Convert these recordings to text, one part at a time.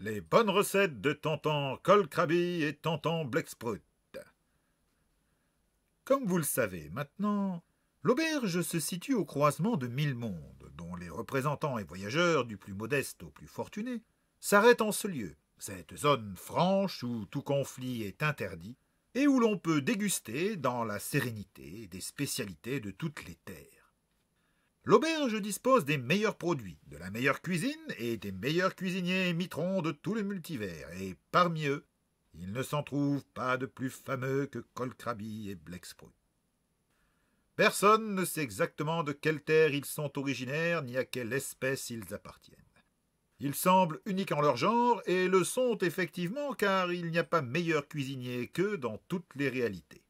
Les bonnes recettes de Tonton Colcrabby et Tonton Blecksprout. Comme vous le savez maintenant, l'auberge se situe au croisement de mille mondes, dont les représentants et voyageurs, du plus modeste au plus fortuné, s'arrêtent en ce lieu, cette zone franche où tout conflit est interdit, et où l'on peut déguster, dans la sérénité, des spécialités de toutes les terres. L'auberge dispose des meilleurs produits, de la meilleure cuisine et des meilleurs cuisiniers mitrons de tout le multivers, et parmi eux, il ne s'en trouve pas de plus fameux que Colcrabi et spru Personne ne sait exactement de quelle terre ils sont originaires ni à quelle espèce ils appartiennent. Ils semblent uniques en leur genre et le sont effectivement car il n'y a pas meilleur cuisinier qu'eux dans toutes les réalités.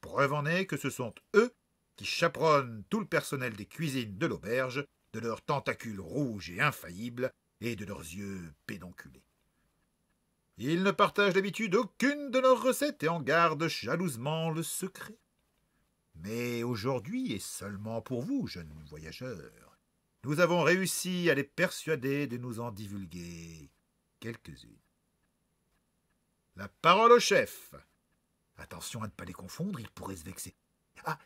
Preuve en est que ce sont eux qui chaperonnent tout le personnel des cuisines de l'auberge, de leurs tentacules rouges et infaillibles, et de leurs yeux pédonculés. Ils ne partagent d'habitude aucune de leurs recettes et en gardent jalousement le secret. Mais aujourd'hui, et seulement pour vous, jeunes voyageurs, nous avons réussi à les persuader de nous en divulguer quelques-unes. La parole au chef. Attention à ne pas les confondre, ils pourraient se vexer. Ah,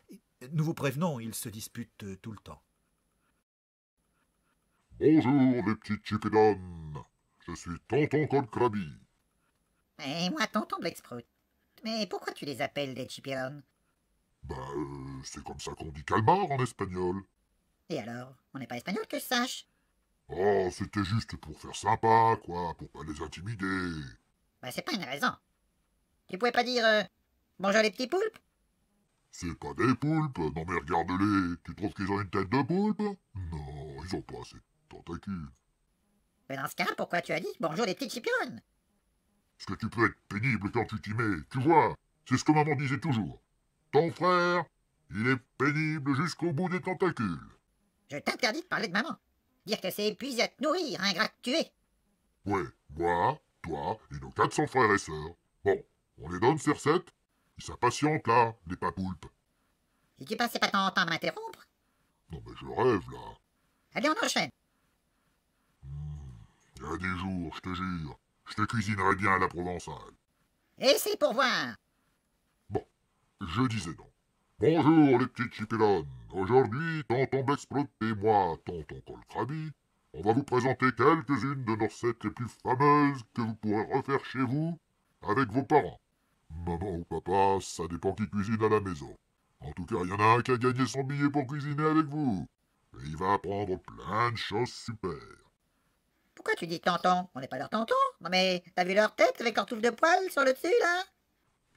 nous vous prévenons, ils se disputent euh, tout le temps. Bonjour les petits chipidones. Je suis Tonton Cold Et moi Tonton Blacksprout. Mais pourquoi tu les appelles des chipidanes Bah, euh, c'est comme ça qu'on dit calmar en espagnol. Et alors On n'est pas espagnol que je sache. Oh, c'était juste pour faire sympa, quoi, pour pas les intimider. Ben, c'est pas une raison. Tu pouvais pas dire euh, Bonjour les petits poulpes c'est pas des poulpes, non mais regarde-les, tu trouves qu'ils ont une tête de poulpe Non, ils ont pas assez de tentacules. Mais dans ce cas, pourquoi tu as dit bonjour les petites chipionnes Parce que tu peux être pénible quand tu t'y mets, tu vois, c'est ce que maman disait toujours. Ton frère, il est pénible jusqu'au bout des tentacules. Je t'interdis de parler de maman. Dire que c'est épuisé à te nourrir, ingrat tué. es. Ouais, moi, toi et nos 400 frères et sœurs. Bon, on les donne ces recettes ils ça patiente, là, les papoulpes. Et tu passais pas ton temps à m'interrompre Non, mais je rêve, là. Allez, on enchaîne. Hmm. Il y a des jours, je te jure, je te cuisinerai bien à la provençale. Et c'est pour voir. Bon, je disais donc. Bonjour les petites chipelones. Aujourd'hui, tonton Blexprot et moi, tonton Colcrabi, on va vous présenter quelques-unes de nos recettes les plus fameuses que vous pourrez refaire chez vous avec vos parents. Maman bah ou papa, ça dépend qui cuisine à la maison. En tout cas, il y en a un qui a gagné son billet pour cuisiner avec vous. Et il va apprendre plein de choses super. Pourquoi tu dis tonton On n'est pas leur tonton Non mais, t'as vu leur tête avec leur touffe de poils sur le dessus, là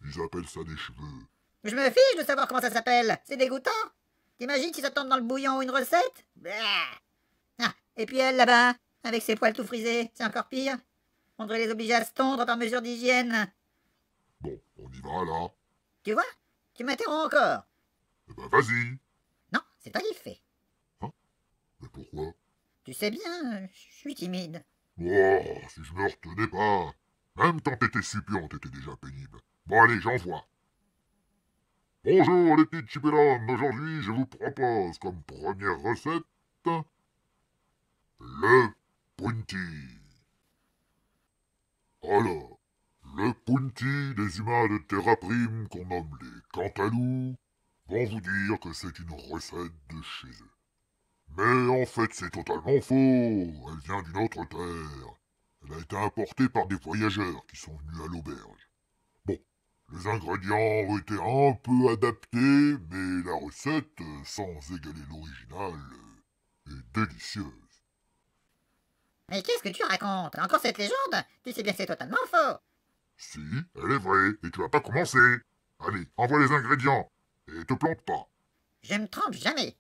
Ils appellent ça des cheveux. Je me fiche de savoir comment ça s'appelle C'est dégoûtant T'imagines s'ils attendent dans le bouillon ou une recette bah. ah, Et puis elle, là-bas, avec ses poils tout frisés, c'est encore pire. On devrait les obliger à se tondre par mesure d'hygiène. Bon, on y va là. Tu vois Tu m'interromps encore. Eh ben vas-y. Non, c'est pas qui le Hein Mais pourquoi Tu sais bien, je suis timide. Oh, si je me retenais pas. Même tant que t'étais suppliant, t'étais déjà pénible. Bon allez, j'envoie. Bonjour les petites chipélandes, aujourd'hui je vous propose comme première recette le punti. Alors, le punti des humains de Terra Prime, qu'on nomme les cantalous, vont vous dire que c'est une recette de chez eux. Mais en fait, c'est totalement faux. Elle vient d'une autre terre. Elle a été importée par des voyageurs qui sont venus à l'auberge. Bon, les ingrédients ont été un peu adaptés, mais la recette, sans égaler l'original, est délicieuse. Mais qu'est-ce que tu racontes Encore cette légende Tu sais bien que c'est totalement faux si, elle est vraie, et tu vas pas commencer. Allez, envoie les ingrédients, et te plante pas. Je me trompe jamais.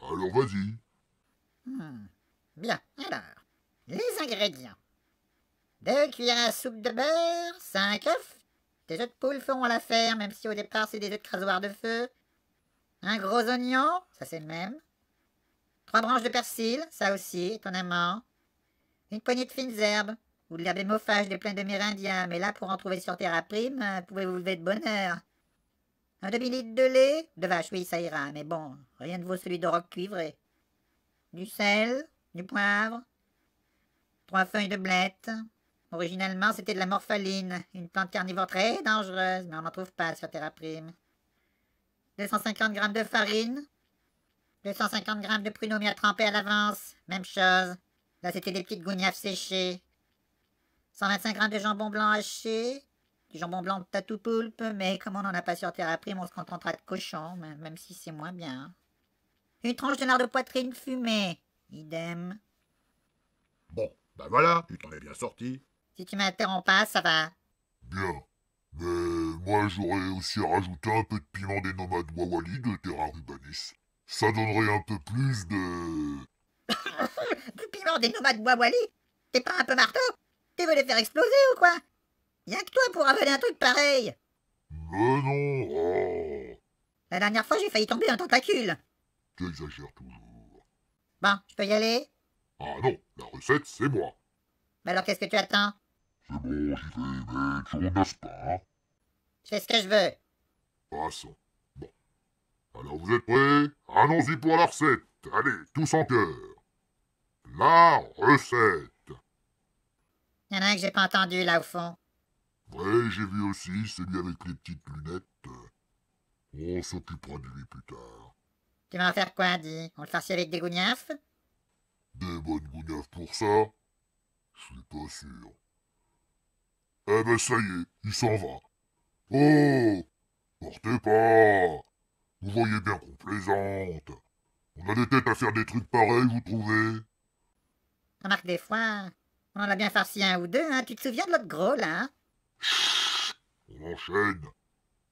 Alors vas-y. Hmm, bien, alors, les ingrédients. Deux cuillères à soupe de beurre, cinq œufs, des œufs de poule feront l'affaire, même si au départ c'est des œufs de crasoir de feu, un gros oignon, ça c'est le même, Trois branches de persil, ça aussi, étonnamment, une poignée de fines herbes, vous l'avez la des plaines de Mérindiens, mais là, pour en trouver sur terre prime, euh, pouvez-vous lever de bonheur. Un demi-litre de lait De vache, oui, ça ira, mais bon, rien ne vaut celui de roc cuivré. Du sel, du poivre, trois feuilles de blette. Originalement, c'était de la morphaline, une plante carnivore très dangereuse, mais on n'en trouve pas sur Terra Prime. 250 grammes de farine, 250 g de pruneaux mis à tremper à l'avance, même chose. Là, c'était des petites gougnaves séchées. 125 grammes de jambon blanc haché, du jambon blanc tatou poulpe, mais comme on n'en a pas sur terre à prime, on se contentera de cochon, même si c'est moins bien. Une tranche de lard de poitrine fumée, idem. Bon, ben voilà, tu t'en es bien sorti. Si tu m'interromps pas, ça va. Bien. Mais moi, j'aurais aussi rajouté un peu de piment des nomades Wawali de Terra Rubanis. Ça donnerait un peu plus de... du piment des nomades Wawali T'es pas un peu marteau tu veux les faire exploser ou quoi Y'a que toi pour avaler un truc pareil Mais non ah. La dernière fois, j'ai failli tomber un tentacule exagères toujours. Bon, je peux y aller Ah non, la recette, c'est moi Mais alors qu'est-ce que tu attends C'est bon, j'y vais, mais tu rondasses pas, C'est hein. ce que je veux. Passons. Bon. Alors vous êtes prêts Allons-y pour la recette Allez, tous en cœur La recette il y en a un que j'ai pas entendu là au fond. Ouais, j'ai vu aussi celui avec les petites lunettes. On s'occupera de lui plus tard. Tu vas en faire quoi, dit On le farcit avec des gougnafs Des bonnes gougnafs pour ça Je suis pas sûr. Eh ben ça y est, il s'en va. Oh Portez pas Vous voyez bien qu'on plaisante. On a des têtes à faire des trucs pareils, vous trouvez Remarque des fois, on a bien farci un ou deux, hein. Tu te souviens de l'autre gros, hein? là On enchaîne.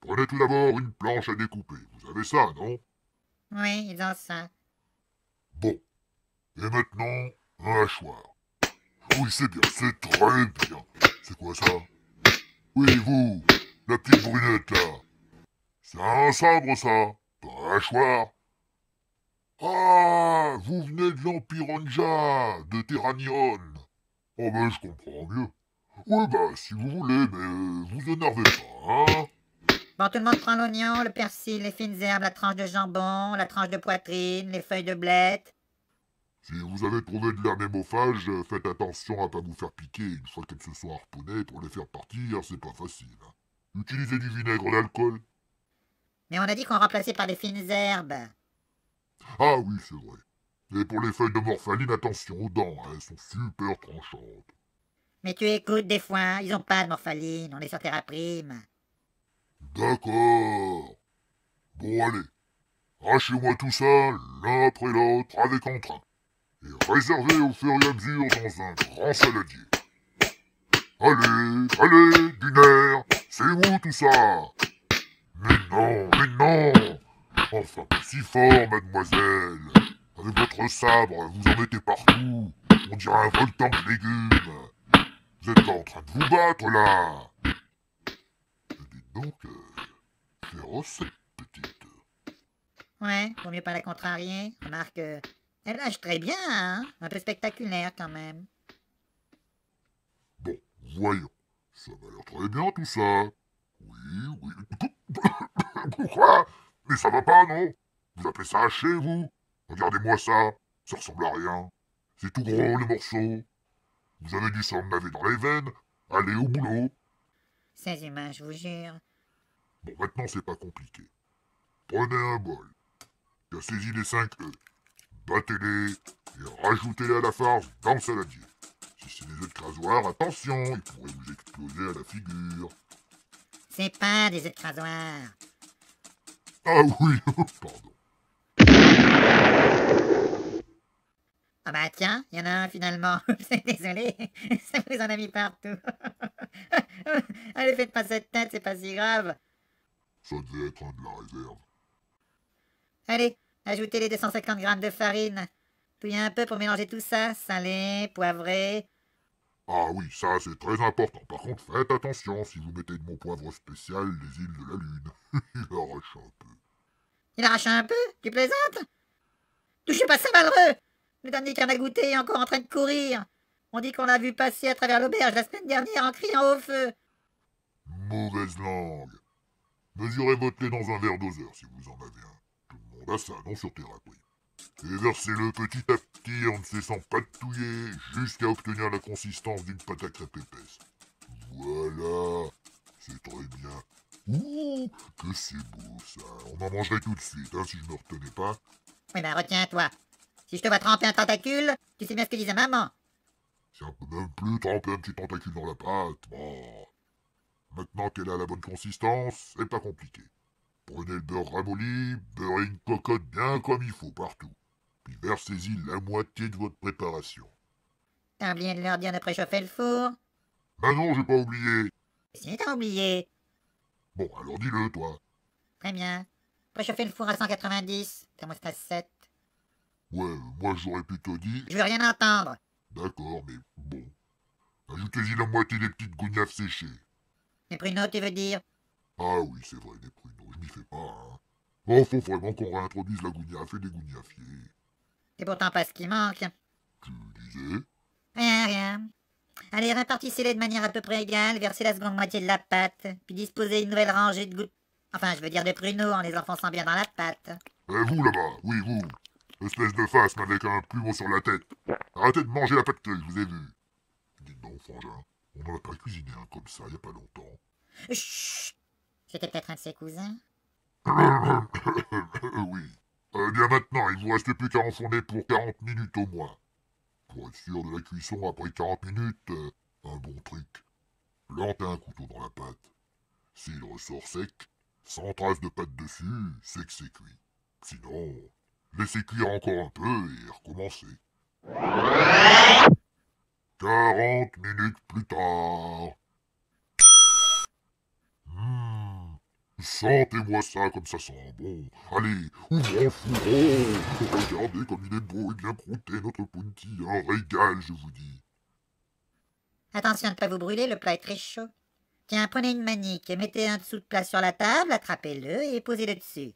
Prenez tout d'abord une planche à découper. Vous avez ça, non Oui, ils ont ça. Bon. Et maintenant, un hachoir. Oui, c'est bien, c'est très bien. C'est quoi ça Oui, vous, la petite brunette, là. C'est un sabre, ça. Pas un hachoir. Ah, vous venez de l'Empire Anja, de Terranion. Oh ben je comprends mieux. Oui, ben, si vous voulez, mais euh, vous énervez pas, hein Bon, tout le monde prend l'oignon, le persil, les fines herbes, la tranche de jambon, la tranche de poitrine, les feuilles de blette. Si vous avez trouvé de l'herbe euh, faites attention à pas vous faire piquer. Une fois qu'elles se sont harponnées, pour les faire partir, c'est pas facile. Hein. Utilisez du vinaigre d'alcool. Mais on a dit qu'on remplaçait par des fines herbes. Ah oui, c'est vrai. Et pour les feuilles de morphaline, attention aux dents, hein, elles sont super tranchantes. Mais tu écoutes des fois, hein, ils n'ont pas de morphaline, on est sur prime. D'accord. Bon allez, rachez-moi tout ça, l'un après l'autre, avec entrain. Et réservez au fur et à mesure dans un grand saladier. Allez, allez, dîner, c'est où tout ça Mais non, mais non Enfin, pas si fort, mademoiselle avec votre sabre, vous en mettez partout. On dirait un volcan de légumes. Vous êtes en train de vous battre, là Dites donc, euh, féroce, petite. Ouais, pour mieux pas la contrarier. Remarque, euh, elle lâche très bien, hein Un peu spectaculaire, quand même. Bon, voyons. Ça va l'air très bien, tout ça. Oui, oui. Pourquoi Mais ça va pas, non Vous appelez ça chez vous Regardez-moi ça, ça ressemble à rien. C'est tout gros le morceau. Vous avez sang de navet dans les veines. Allez au boulot. C'est humain, je vous jure. Bon, maintenant, c'est pas compliqué. Prenez un bol. Cassez-y les 5 œufs. E. Battez-les et rajoutez-les à la farce dans le saladier. Si c'est des œufs de crasoir, attention, ils pourraient vous exploser à la figure. C'est pas des œufs de crasoir. Ah oui, pardon. Ah bah tiens, il y en a un finalement. Désolé, ça vous en a mis partout. Allez, faites pas cette tête, c'est pas si grave. Ça devait être de la réserve. Allez, ajoutez les 250 grammes de farine. Puis un peu pour mélanger tout ça, salé, poivré. Ah oui, ça c'est très important. Par contre, faites attention, si vous mettez de mon poivre spécial, les îles de la Lune. il arrache un peu. Il arrache un peu Tu plaisantes Touchez pas ça, malheureux le dernier en a goûté est encore en train de courir. On dit qu'on l'a vu passer à travers l'auberge la semaine dernière en criant au feu. Mauvaise langue. Mesurez votre lait dans un verre doseur si vous en avez un. Tout le monde a ça, non sur thérapie. Et versez-le petit à petit en ne cessant pas de touiller jusqu'à obtenir la consistance d'une pâte à crêpes épaisse. Voilà, c'est très bien. Ouh, que c'est beau ça. On en mangerait tout de suite hein, si je ne retenais pas. mais eh ben retiens-toi, si je te vois tremper un tentacule, tu sais bien ce que disait maman. Si on peut même plus tremper un petit tentacule dans la pâte, bon. Maintenant qu'elle a la bonne consistance, c'est pas compliqué. Prenez le beurre ramolli, beurrez une cocotte bien comme il faut partout. Puis versez-y la moitié de votre préparation. T'as oublié de leur dire de préchauffer le four Bah non, j'ai pas oublié. Si t'as oublié. Bon, alors dis-le, toi. Très bien. Préchauffer le four à 190, thermostat 7. Ouais, moi j'aurais plutôt dit... Je veux rien entendre D'accord, mais bon. Ajoutez-y bah, la moitié des petites gougnafes séchées. Les pruneaux, tu veux dire Ah oui, c'est vrai, des pruneaux, je m'y fais pas, hein. Oh, faut vraiment qu'on réintroduise la gougnaffe et des gougnafiers. C'est pourtant pas ce qui manque. Tu disais Rien, rien. Allez, répartissez-les de manière à peu près égale, versez la seconde moitié de la pâte, puis disposez une nouvelle rangée de gouttes. Enfin, je veux dire des pruneaux en hein, les enfonçant bien dans la pâte. Et eh, vous là-bas, oui, vous Espèce de mais avec un plumeau sur la tête. Arrêtez de manger la pâte je vous ai vu. Dites donc, frangin, on n'en a pas cuisiné un comme ça il y a pas longtemps. Chut C'était peut-être un de ses cousins Oui. Eh bien maintenant, il vous reste plus qu'à enfourner pour 40 minutes au moins. Pour être sûr de la cuisson après 40 minutes, euh, un bon truc. Plantez un couteau dans la pâte. S'il ressort sec, sans trace de pâte dessus, c'est que c'est cuit. Sinon, laissez cuire encore un peu et recommencez. 40 minutes plus tard. Mmh. Sentez-moi ça comme ça sent bon. Allez, ouvrons le fourreau. Regardez comme il est beau et bien croûté notre punti. Un régal, je vous dis. Attention à ne pas vous brûler, le plat est très chaud. Tiens, prenez une manique, mettez un dessous de plat sur la table, attrapez-le et posez-le dessus.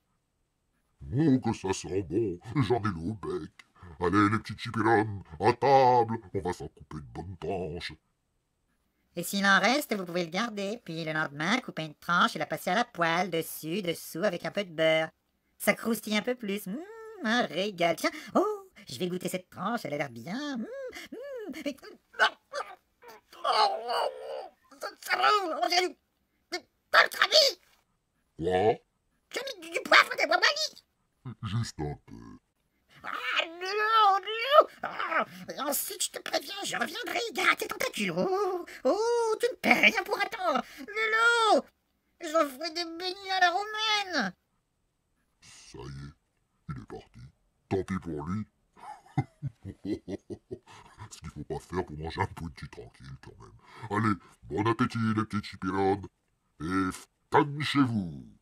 Oh, que ça sent bon J'en ai l'eau au bec Allez, les petits chipilones, à table On va s'en couper une bonne tranche Et s'il en reste, vous pouvez le garder, puis le lendemain, couper une tranche et la passer à la poêle, dessus, dessous, avec un peu de beurre. Ça croustille un peu plus. Mmm, un régal Tiens, oh, je vais goûter cette tranche, elle a l'air bien. Mmh, mmh, Quoi as mis du, poivre de Juste un peu. Ah non, non ah, Ensuite, je te préviens, je reviendrai, gars, tes tentacules. Oh, oh, tu ne perds rien hein, pour attendre. Lolo, j'en ferai des beignets à la romaine. Ça y est, il est parti. Tant pis pour lui. Ce qu'il faut pas faire pour manger un petit tranquille quand même. Allez, bon appétit les petits chipirones. Et femme chez vous